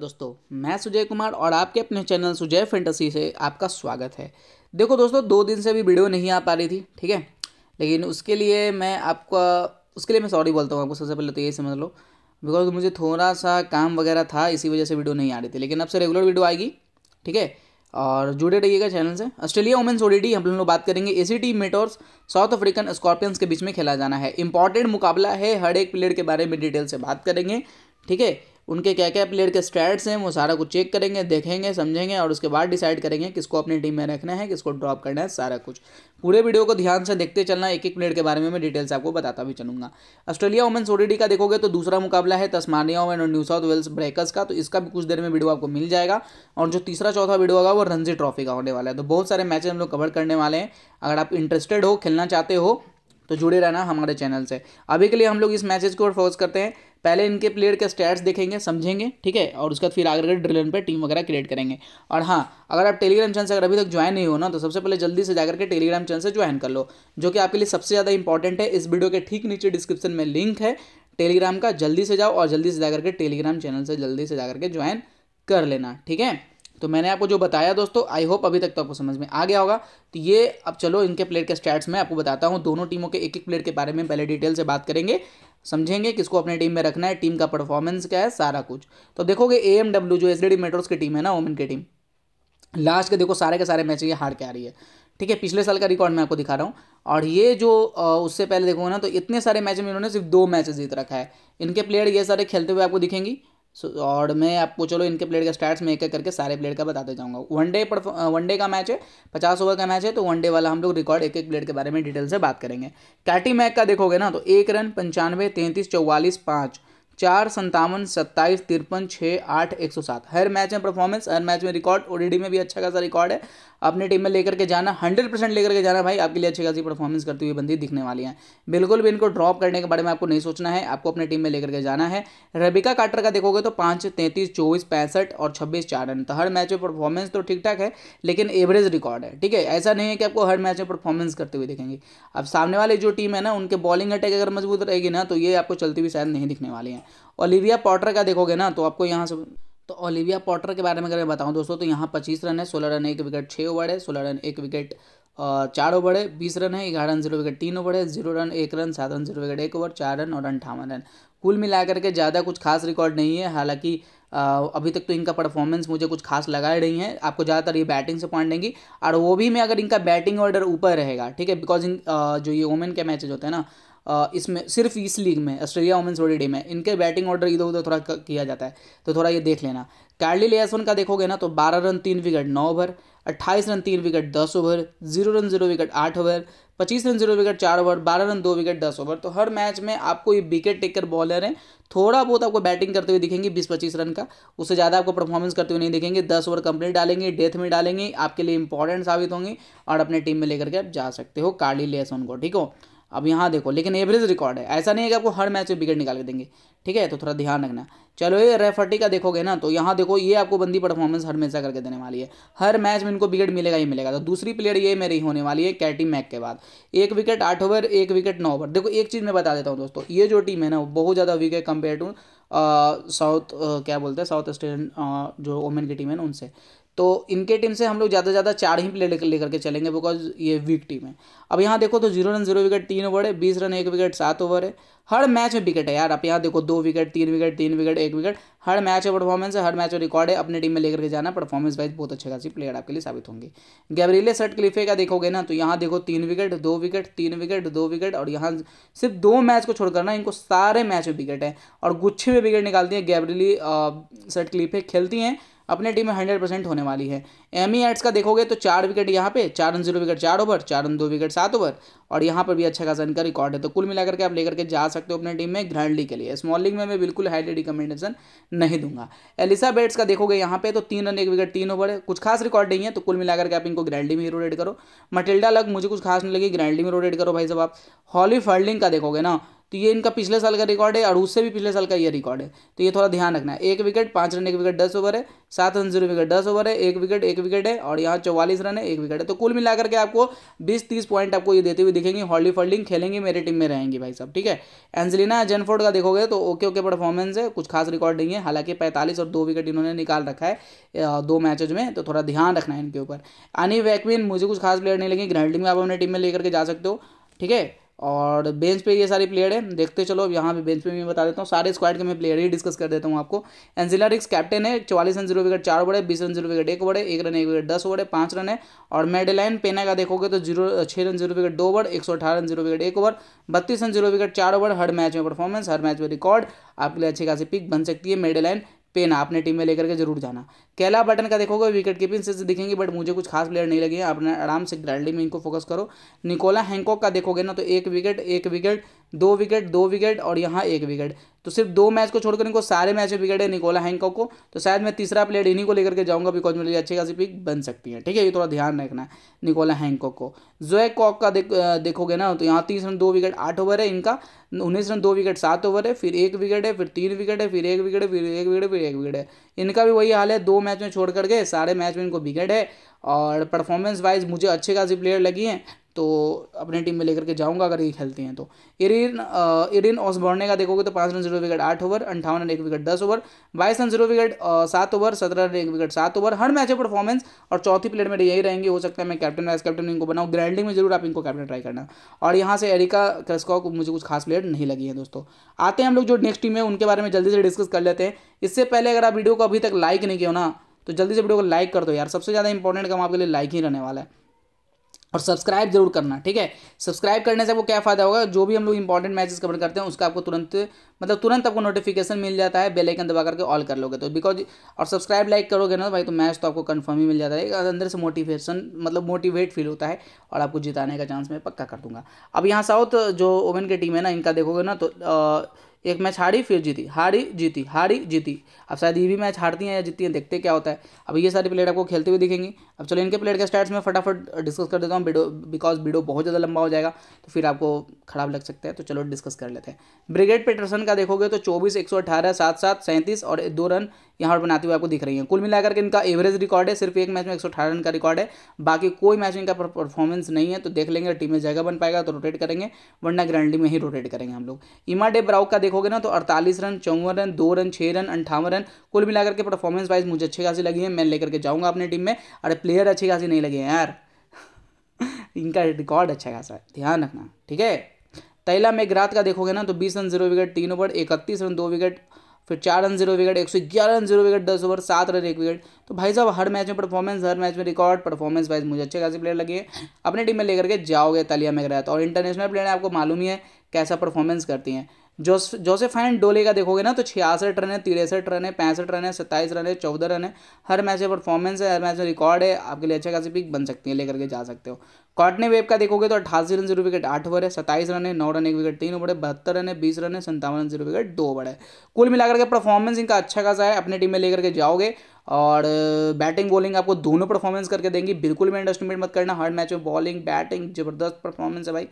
दोस्तों मैं सुजय कुमार और आपके अपने चैनल सुजय फेंटसी से आपका स्वागत है देखो दोस्तों दो दिन से भी वीडियो नहीं आ पा रही थी ठीक है लेकिन उसके लिए मैं आपका उसके लिए मैं सॉरी बोलता हूँ आपको सबसे पहले तो यही समझ लो बिकॉज मुझे थोड़ा सा काम वगैरह था इसी वजह से वीडियो नहीं आ रही थी लेकिन अब से रेगुलर वीडियो आएगी ठीक है और जुड़े रहिएगा चैनल से ऑस्ट्रेलिया वुमेंस ओडीडी हम लोग बात करेंगे A C Meteors South African Scorpions के बीच में खेला जाना है इंपॉर्टेंट मुकाबला है हर एक प्लेयर के बारे में डिटेल से बात करेंगे ठीक है उनके क्या क्या प्लेयर के स्टैट्स हैं वो सारा कुछ चेक करेंगे देखेंगे समझेंगे और उसके बाद डिसाइड करेंगे किसको अपनी टीम में रखना है किसको ड्रॉप करना है सारा कुछ पूरे वीडियो को ध्यान से देखते चलना एक एक प्लेयर के बारे में मैं डिटेल्स आपको बताता भी चलूंगा ऑस्ट्रेलिया वुमेंस ओडीडी का देखोगे तो दूसरा मुकाबला है तस्मानिया ओमन और न्यू साउथ वेल्स ब्रेकर्स का तो इसका भी कुछ देर में वीडियो आपको मिल जाएगा और जो तीसरा चौथा वीडियो होगा वो रणजी ट्रॉफी का होने वाला है तो बहुत सारे मैच हम लोग कवर करने वाले हैं अगर आप इंटरेस्टेड हो खेलना चाहते हो तो जुड़े रहना हमारे चैनल से अभी के लिए हम लोग इस मैसेज को फोकस करते हैं पहले इनके प्लेयर के स्टैट्स देखेंगे समझेंगे ठीक है और उसके बाद फिर आगे ड्रिलन पर टीम वगैरह क्रिएट करेंगे और हाँ अगर आप टेलीग्राम चैनल से अगर अभी तक ज्वाइन नहीं हो ना तो सबसे पहले जल्दी से जाकर के टेलीग्राम चैनल से ज्वाइन कर लो जो कि आपके लिए सबसे ज़्यादा इंपॉर्टेंट है इस वीडियो के ठीक नीचे डिस्क्रिप्शन में लिंक है टेलीग्राम का जल्दी से जाओ और जल्दी से जाकर के टेलीग्राम चैनल से जल्दी से जाकर के ज्वाइन कर लेना ठीक है तो मैंने आपको जो बताया दोस्तों आई होप अभी तक तो आपको समझ में आ गया होगा तो ये अब चलो इनके प्लेयर के स्टैट्स में आपको बताता हूँ दोनों टीमों के एक एक प्लेयर के बारे में पहले डिटेल से बात करेंगे समझेंगे किसको अपने टीम में रखना है टीम का परफॉर्मेंस क्या है सारा कुछ तो देखोगे ए जो एस डी की टीम है ना वोमेन की टीम लास्ट के देखो सारे के सारे मैच ये हार के आ रही है ठीक है पिछले साल का रिकॉर्ड मैं आपको दिखा रहा हूँ और ये जो उससे पहले देखोगे ना तो इतने सारे मैच में इन्होंने सिर्फ दो मैच जीत रखा है इनके प्लेयर ये सारे खेलते हुए आपको दिखेंगी और मैं आपको चलो इनके प्लेयर का स्टार्ट में एक एक करके सारे प्लेयर का बताते जाऊँगा वनडे वनडे का मैच है पचास ओवर का मैच है तो वनडे वाला हम लोग रिकॉर्ड एक एक प्लेयर के बारे में डिटेल से बात करेंगे कैटी मैक का देखोगे ना तो एक रन पंचानवे तैंतीस चौवालीस पाँच चार संतावन सत्ताईस तिरपन छः आठ एक सौ सात हर मैच में परफॉर्मेंस हर मैच में रिकॉर्ड ओडीडी में भी अच्छा खासा रिकॉर्ड है अपने टीम में लेकर के जाना हंड्रेड परसेंट लेकर के जाना भाई आपके लिए अच्छी खासी परफॉर्मेंस करती हुई बंदी दिखने वाली है बिल्कुल भी इनको ड्रॉप करने के बारे में आपको नहीं सोचना है आपको अपने टीम में लेकर के जाना है रबिका काटर का देखोगे तो पाँच तैंतीस चौबीस पैंसठ और छब्बीस चार रन तो हर मैच में परफॉर्मेंस तो ठीक ठाक है लेकिन एवरेज रिकॉर्ड है ठीक है ऐसा नहीं है कि आपको हर मैच में परफॉर्मेंस करते हुए दिखेंगे अब सामने वाली जो टीम है ना उनके बॉलिंग अटैक अगर मजबूत रहेगी ना तो ये आपको चलती हुई शायद नहीं दिखने वाली है ओलिविया पॉटर का देखोगे ना तो आपको यहाँ से तो ओलिविया पॉटर के बारे में अगर मैं बताऊँ दोस्तों तो यहाँ पच्चीस रन है सोलह रन एक विकेट छः ओवर है सोलह रन एक विकेट चार ओवर है बीस रन है ग्यारह रन जीरो विकेट तीन ओवर है जीरो रन एक रन सात रन जीरो विकेट एक ओवर चार रन और अंठावन रन कुल मिलाकर के ज़्यादा कुछ खास रिकॉर्ड नहीं है हालांकि अभी तक तो इनका परफॉर्मेंस मुझे कुछ खास लगा ही नहीं है आपको ज़्यादातर ये बैटिंग से पॉइंट देंगी और वो भी मैं अगर इनका बैटिंग ऑर्डर ऊपर रहेगा ठीक है बिकॉज इन जो ये वोमेन के मैचेज होते हैं ना इसमें सिर्फ इस लीग में ऑस्ट्रेलिया वुमेंस डी में इनके बैटिंग ऑर्डर इधर उधर थोड़ा किया जाता है तो थोड़ा ये देख लेना कार्ली लेसन का देखोगे ना तो बारह रन तीन विकेट नौ ओवर अट्ठाईस रन तीन विकेट दस over zero run zero wicket आठ ओवर पच्चीस रन जीरो विकेट चार ओवर बारह रन दो विकेट दस ओवर तो हर मैच में आपको ये विकेट टेकर बॉलर हैं थोड़ा बहुत आपको बैटिंग करते हुए दिखेंगे बीस पच्चीस रन का उससे ज़्यादा आपको परफॉर्मेंस करते हुए नहीं दिखेंगे दस ओवर कंप्लीट डालेंगे डेथ में डालेंगे आपके लिए इंपॉर्टेंट साबित होंगे और अपने टीम में लेकर के आप जा सकते हो कार्ली लेसन को ठीक हो अब यहाँ देखो लेकिन एवरेज रिकॉर्ड है ऐसा नहीं है कि आपको हर मैच में विकेट निकाल के देंगे ठीक है तो थोड़ा ध्यान रखना चलो ये रेफर्टी का देखोगे ना तो यहाँ देखो ये आपको बंदी परफॉर्मेंस हर मैच करके देने वाली है हर मैच में इनको विकेट मिलेगा ही मिलेगा तो दूसरी प्लेयर ये मेरी होने वाली है कैटी मैक के बाद एक विकेट आठ ओवर एक विकेट नौ ओवर देखो एक चीज़ मैं बता देता हूँ दोस्तों ये जो टीम है ना वो बहुत ज़्यादा वीक है कंपेयर टू साउथ क्या बोलते हैं साउथ ईस्टर्न जो वोमेन की टीम है ना उनसे तो इनके टीम से हम लोग ज़्यादा से ज़्यादा चार ही प्लेयर लेकर के चलेंगे बिकॉज ये वीक टीम है अब यहाँ देखो तो जीरो रन जीरो विकेट तीन ओवर है बीस रन एक विकेट सात ओवर है हर मैच में विकेट है यार आप यहाँ देखो दो विकेट तीन विकेट तीन विकेट एक विकेट हर मैच में परफॉर्मेंस है हर मैच में रिकॉर्ड है अपने टीम में लेकर के जाना परफॉर्मेंस वाइज बहुत अच्छे खासी प्लेयर आपके लिए साबित होंगे गैबरीले सर्ट क्लिफे का देखोगे ना तो यहाँ देखो तीन विकेट दो विकेट तीन विकेट दो विकेट और यहाँ सिर्फ दो मैच को छोड़कर ना इनको सारे मैच में विकेट है और गुच्छे में विकेट निकालती है गैबरीली सर्ट क्लिफे खेलती हैं अपने टीम में हंड्रेड परसेंट होने वाली है एमी एड्स e का देखोगे तो चार विकेट यहाँ पे चार रन जीरो विकेट चार ओवर चार रन दो विकेट सात ओवर और यहाँ पर भी अच्छा खासा इनका रिकॉर्ड है तो कुल मिलाकर के आप लेकर के जा सकते हो अपने टीम में ग्रैंड लीग के लिए स्मॉल लीग में मैं बिल्कुल हाईली रिकमेंडेशन नहीं दूंगा एलिसा बेट्स का देखोगे यहाँ पे तो तीन रन एक विकेट तीन ओवर है कुछ खास रिकॉर्ड नहीं है तो कुल मिलाकर के आप इनको ग्रैंड में ही रोटेट करो मटिल्डा लग मुझे कुछ खास नहीं लगी ग्रैंड में रोटेट करो भाई साहब आप हॉली फर्डिंग का देखोगे ना तो ये इनका पिछले साल का रिकॉर्ड है और उससे भी पिछले साल का ये रिकॉर्ड है तो ये थोड़ा ध्यान रखना है एक विकेट पाँच रन एक विकेट दस ओवर है सात रन जीरो विकेट दस ओवर है एक विकेट एक विकेट है और यहाँ चौवालीस रन है एक विकेट है तो कुल मिलाकर के आपको बीस तीस पॉइंट आपको ये देते हुए दिखेंगे हॉली फॉल्डिंग खेलेंगे मेरे टीम में रहेंगे भाई साहब ठीक है एंजलिना जेनफोर्ड का देखोगे तो ओके ओके परफॉर्मेंस है कुछ खास रिकॉर्ड नहीं है हालांकि पैंतालीस और दो विकेट इन्होंने निकाल रखा है दो मैचेज में तो थोड़ा ध्यान रखना है इनके ऊपर अनि वैक्विन मुझे कुछ खास प्लेयर नहीं लगे ग्रैंडिंग में आप अपने टीम में लेकर के जा सकते हो ठीक है और बेंच पे ये सारे प्लेयर है देखते चलो अब यहाँ पे बेंच पे भी बता देता हूँ सारे स्क्वाड के मैं प्लेयर ही डिस्कस कर देता हूँ आपको एंजिला रिक्स कैप्टन है चौवालीस रन जीरो विकेट चार ओवर है बीस रन जीरो विकेट एक बड़े है एक रन एक विकेट दस ओवर है पाँच रन है और मेडेलाइन पेना का देखोगे तो जीरो छः रन जीरो विकेट दो ओवर एक सौ अठारह रन जीरो विकेट एक ओवर बत्तीस रन जीरो विकेट चार ओवर हर मैच में परफॉर्मेंस हर मैच में रिकॉर्ड आपके लिए अच्छी खासी पिक बन सकती है मेडेलाइन पेना अपने टीम में लेकर के जरूर जाना केला बटन का देखोगे विकेट कीपिंग से दिखेंगे बट मुझे कुछ खास प्लेयर नहीं लगे अपने आराम से ग्रैंडली में इनको फोकस करो निकोला हैंकॉक का देखोगे ना तो एक विकेट एक विकेट दो विकेट दो विकेट और यहाँ एक विकेट तो सिर्फ दो मैच को छोड़कर इनको सारे मैच में विकेट है निकोला हैंकॉक को तो शायद मैं तीसरा प्लेयर इन्हीं को लेकर के जाऊंगा बिकॉज मेरे लिए अच्छी खासी पिक बन सकती है ठीक है ये थोड़ा ध्यान रखना है निकोला हैंकॉक को जोए कॉक का देखोगे ना तो यहाँ तीस रन दो विकेट आठ ओवर है इनका उन्नीस रन दो विकेट सात ओवर है फिर एक विकेट है फिर तीन विकेट है फिर एक विकेट है फिर एक विकेट है फिर एक विकेट है इनका भी वही हाल है दो मैच में छोड़ कर गए सारे मैच में इनको विकेट है और परफॉर्मेंस वाइज मुझे अच्छे खासी प्लेयर लगी हैं तो अपने टीम में लेकर के जाऊंगा अगर ये खेलते हैं तो इरिन इरिन ऑसबॉर्ने का देखोगे तो पाँच रन जीरो विकेट आठ ओवर अंठावन रन एक विकेट दस ओवर बाईस रन जीरो विकेट सात ओवर सत्रह रन एक विकेट सात ओवर हर मैच है परफॉर्मेंस और चौथी प्लेयर मेरे तो यही रहेंगे हो सकता है मैं कैप्टन वाइस कैप्टन इनको बनाऊँ ग्रैंडिंग में जरूर आप इनको कैप्टन ट्राई करना और यहाँ से एरिका क्रेस्कॉ मुझे कुछ खास प्लेयर नहीं लगी है दोस्तों आते हैं हम लोग जो नेक्स्ट टीम है उनके बारे में जल्दी से डिस्कस कर लेते हैं इससे पहले अगर आप वीडियो को अभी तक लाइक नहीं किया ना तो जल्दी से वीडियो को लाइक कर दो यार सबसे ज़्यादा इंपॉर्टेंट काम आपके लिए लाइक ही रहने वाला है और सब्सक्राइब जरूर करना ठीक है सब्सक्राइब करने से आपको क्या फ़ायदा होगा जो भी हम लोग इंपॉर्टेंट मैचेस कवर करते हैं उसका आपको तुरंत मतलब तुरंत आपको नोटिफिकेशन मिल जाता है बेल आइकन दबा करके ऑल कर लोगे तो बिकॉज और सब्सक्राइब लाइक करोगे ना तो भाई तो मैच तो आपको कन्फर्म ही मिल जाता है अंदर से मोटिवेशन मतलब मोटिवेट फील होता है और आपको जिताने का चांस मैं पक्का कर दूंगा अब यहाँ साउथ जो ओमेन की टीम है ना इनका देखोगे ना तो आ, एक मैच हारी फिर जीती हारी जीती हारी जीती अब शायद ये भी मैच हारती हैं या जीतती हैं देखते क्या होता है अब ये सारे प्लेयर आपको खेलते हुए दिखेंगी अब चलो इनके प्लेयर के स्टार्ट में फटाफट डिस्कस कर देता हूँ वीडियो बिकॉज वीडियो बहुत ज़्यादा लंबा हो जाएगा तो फिर आपको खराब लग सकता है तो चलो डिस्कस कर लेते हैं ब्रिगेड पेटरसन का देखोगे तो चौबीस एक सौ अठारह सात सात सैंतीस और दो रन यहाँ पर बनाते हुए आपको दिख रही है कुल मिलाकर के इनका एवरेज रिकॉर्ड है सिर्फ एक मैच में एक रन का रिकॉर्ड है बाकी कोई मैच इनका परफॉर्मेंस नहीं है तो देख लेंगे टीम में जगह बन पाएगा तो रोटेट करेंगे वरना ग्रांडी में ही रोटेट करेंगे हम लोग इमा डे ब्राउ का देखोगे ना तो अड़तालीस रन चौवन रन दो रन छः रन अंठावन रन कुल मिलाकर के परफॉर्मेंस वाइज मुझे अच्छी खासी लगी है मैं लेकर के जाऊँगा अपने टीम में अरे प्लेयर अच्छी खासी नहीं लगे हैं यार इनका रिकॉर्ड अच्छा खासा है ध्यान रखना ठीक है तैला मेघरात का देखोगे ना तो बीस रन जीरो विकेट तीन ओवर इकतीस रन दो विकेट फिर चार रन जीरो विकेट एक सौ ग्यारह रन जीरो विकेट दस ओवर सात रन एक विकेट तो भाई साहब हर मैच में परफॉर्मेंस हर मैच में रिकॉर्ड परफॉर्मेंस वाइज मुझे अच्छे खासे प्लेयर लगे हैं अपने टीम में लेकर के जाओगे तालिया मेघरात और इंटरनेशनल प्लेयर आपको मालूम ही है कैसा परफॉर्मेंस करती हैं जोसेफाइन डोले का देखोगे ना तो छियासठ रन है तिरसठ रन है पैंसठ रन है सत्ताईस रन है चौदह रन है हर मैच में परफॉर्मेंस है हर मैच में रिकॉर्ड है आपके लिए अच्छा खासी पिक बन सकती है लेकर के जा सकते हो कॉटने वेब का देखोगे तो अठासी रन जीरो विकेट आठ ओवर है सत्ताईस रन है नौ रन एक विकेट तीन ओवर है बहत्तर रन है बीस रन है संतावन रन जीरो विकेट दो ओवर है कुल मिलाकर के परफॉर्मेंस इनका अच्छा खासा है अपने टीम में लेकर के जाओगे और बैटिंग बॉलिंग आपको दोनों परफॉर्मेंस करके देंगी बिल्कुल भी अंडर मत करना हर मैच में बॉलिंग बैटिंग जबरदस्त परफॉर्मेंस है भाई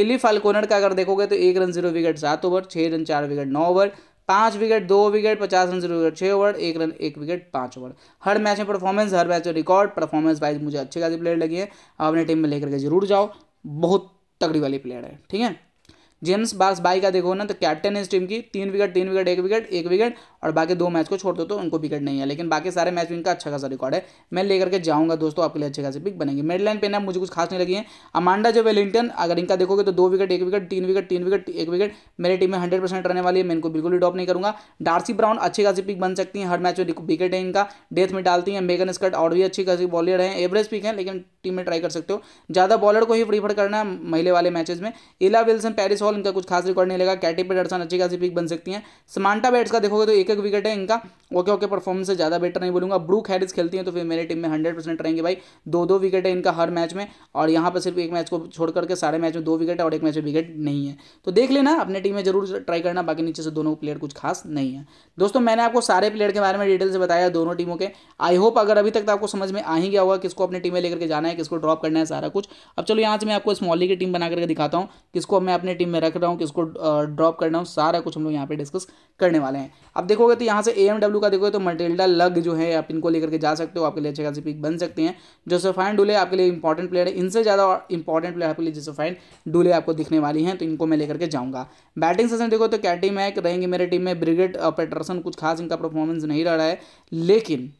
इली फालकोनर का अगर देखोगे तो एक रन जीरो विकेट सात ओवर छः रन चार विकेट नौ ओवर पाँच विकेट दो विकेट पचास रन जीरो विकेट छः ओवर एक रन एक विकेट पाँच ओवर हर मैच में परफॉर्मेंस हर मैच में रिकॉर्ड परफॉर्मेंस वाइज मुझे अच्छे खासी प्लेयर लगी है अपने टीम में लेकर के जरूर जाओ बहुत तगड़ी वाली प्लेयर है ठीक है जेम्स बार्स बाई का देखो ना तो कैप्टन है इस टीम की तीन विकेट तीन विकेट एक विकेट एक विकेट और बाकी दो मैच को छोड़ दो तो उनको विकेट नहीं है लेकिन बाकी सारे मैच में इनका अच्छा खासा रिकॉर्ड है मैं लेकर के जाऊंगा दोस्तों आपके लिए अच्छे खासे पिक बनेंगे मेड लाइन पेन मुझे कुछ खास नहीं लगी है अमांडा जो वेलिंगटन अगर इनका देखोगे तो दो विकेट एक विकेट तीन विकेट तीन विकेट एक विकेट मेरी टीम में हंड्रेड परसेंट रहने वाली है मैं इनको बिल्कुल भी ड्रॉप नहीं करूंगा डार्सी ब्राउन अच्छी खासी पिक बन सकती है हर मैच में विकेट है इनका डेथ में डालती है मेगन स्कर्ट और भी अच्छी खासी बॉलर है एवरेज पिक है लेकिन टीम में ट्राई कर सकते हो ज़्यादा बॉलर को ही प्रीफर करना है महिला वाले मैचेज में इला विल्सन पैरिस ओवरऑल इनका कुछ खास रिकॉर्ड नहीं लगा कैटी पेटरसन अच्छी खासी पिक बन सकती हैं समांटा बैट्स का देखोगे तो एक एक विकेट है इनका ओके ओके परफॉर्मेंस से ज़्यादा बेटर नहीं बोलूँगा ब्रूक हैरिस खेलती हैं तो फिर मेरे टीम में हंड्रेड परसेंट रहेंगे भाई दो दो विकेट है इनका हर मैच में और यहाँ पर सिर्फ एक मैच को छोड़ करके सारे मैच में दो विकेट है और एक मैच में विकेट नहीं है तो देख लेना अपने टीम में जरूर ट्राई करना बाकी नीचे से दोनों प्लेयर कुछ खास नहीं है दोस्तों मैंने आपको सारे प्लेयर के बारे में डिटेल से बताया दोनों टीमों के आई होप अगर अभी तक तो आपको समझ में आ ही गया होगा किसको अपने टीम में लेकर के जाना है किसको ड्रॉप करना है सारा कुछ अब चलो यहाँ से मैं आपको स्मॉली की टीम बना करके दिखाता हूँ किसको मैं अपने टीम में रख रहा हूँ इसको ड्रॉप कर रहा हूँ सारा कुछ हम लोग यहाँ पे डिस्कस करने वाले हैं अब देखोगे तो यहाँ से ए का देखोगे तो मटेल्डा लग जो है आप इनको लेकर के जा सकते हो आपके लिए अच्छे खास पिक बन सकते हैं जोसेफाइन डूले आपके लिए इंपॉर्टेंट प्लेयर है इनसे ज़्यादा इंपॉर्टेंट प्लेयर आपके लिए जोसेफाइन डूले आपको दिखने वाली हैं तो इनको मैं लेकर के जाऊँगा बैटिंग सेशन देखो तो कैटी मैक रहेंगे मेरे टीम में ब्रिगेड पेटरसन कुछ खास इनका परफॉर्मेंस नहीं रह रहा है लेकिन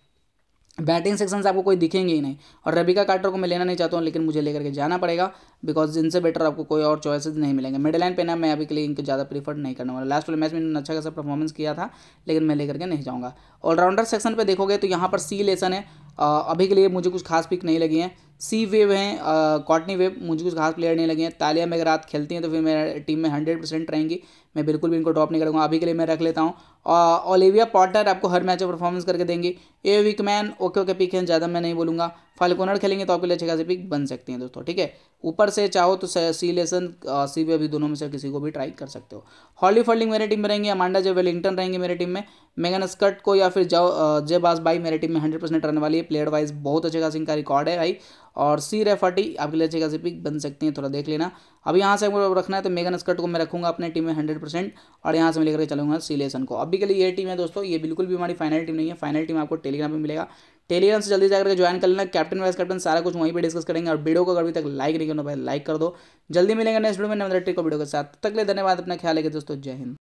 बैटिंग सेक्शन से आपको कोई दिखेंगे ही नहीं और रबिका कार्टर को मैं लेना नहीं चाहता हूँ लेकिन मुझे लेकर के जाना पड़ेगा बिकॉज इनसे बेटर आपको कोई और चॉइसेस नहीं मिलेंगे मिडिल लाइन पे ना मैं अभी के लिए इनको ज़्यादा प्रीफर नहीं करने वाला लास्ट वाले मैच में इन्होंने अच्छा खासा परफॉर्मेंस किया था लेकिन मैं लेकर के नहीं जाऊँगा ऑलराउंडर सेक्शन पर देखोगे तो यहाँ पर सी लेसन है अभी के लिए मुझे कुछ खास पिक नहीं लगी हैं सी वेव हैं कॉटनी वेव मुझे कुछ खास प्लेयर नहीं लगे हैं तालिया में अगर रात खेलती हैं तो फिर मेरे टीम में हंड्रेड परसेंट रहेंगी मैं बिल्कुल भी इनको ड्रॉप नहीं करूँगा अभी के लिए मैं रख लेता हूँ ओलिविया पॉटर आपको हर मैच में परफॉर्मेंस करके देंगी A Wickman okay okay pick हैं ज़्यादा मैं नहीं बोलूँगा फाल्कोनर खेलेंगे तो आपके लिए अच्छे खासे पिक बन सकते हैं दोस्तों ठीक है ऊपर से चाहो तो सी लेसन सी भी अभी दोनों में से किसी को भी ट्राई कर सकते हो हॉली फॉल्डिंग मेरे टीम में रहेंगे अमांडा जे वेलिंगटन रहेंगे मेरे टीम में मेगन स्कर्ट को या फिर जाओ जे बास बाई मेरे टीम में हंड्रेड परसेंट रन वाली है प्लेयर वाइज बहुत अच्छे खास इनका रिकॉर्ड है भाई और सी रेफर्टी आपके लिए अच्छे खासे पिक बन सकती हैं थोड़ा देख लेना अब यहाँ से रखना है तो मेगन स्कर्ट को मैं रखूंगा अपने टीम में हंड्रेड परसेंट और यहाँ से मैं लेकर चलूंगा सी लेसन को अभी के लिए ये टीम है दोस्तों ये बिल्कुल भी हमारी फाइनल टीम नहीं है फाइनल टीम आपको टेलीग्राम पर मिलेगा टेलीग्राम से जल्दी जाकर ज्वाइन कर लेना कैप्टन वाइस कैप्टन सारा कुछ वहीं पर डिस्कस करेंगे और वीडियो को अगर अभी तक लाइक नहीं करना पाए तो लाइक कर दो जल्दी मिलेंगे नेक्स्ट वीडियो में नंबर ट्रिक को वीडियो के साथ तक ले धन्यवाद अपना ख्याल है दोस्तों जय हिंद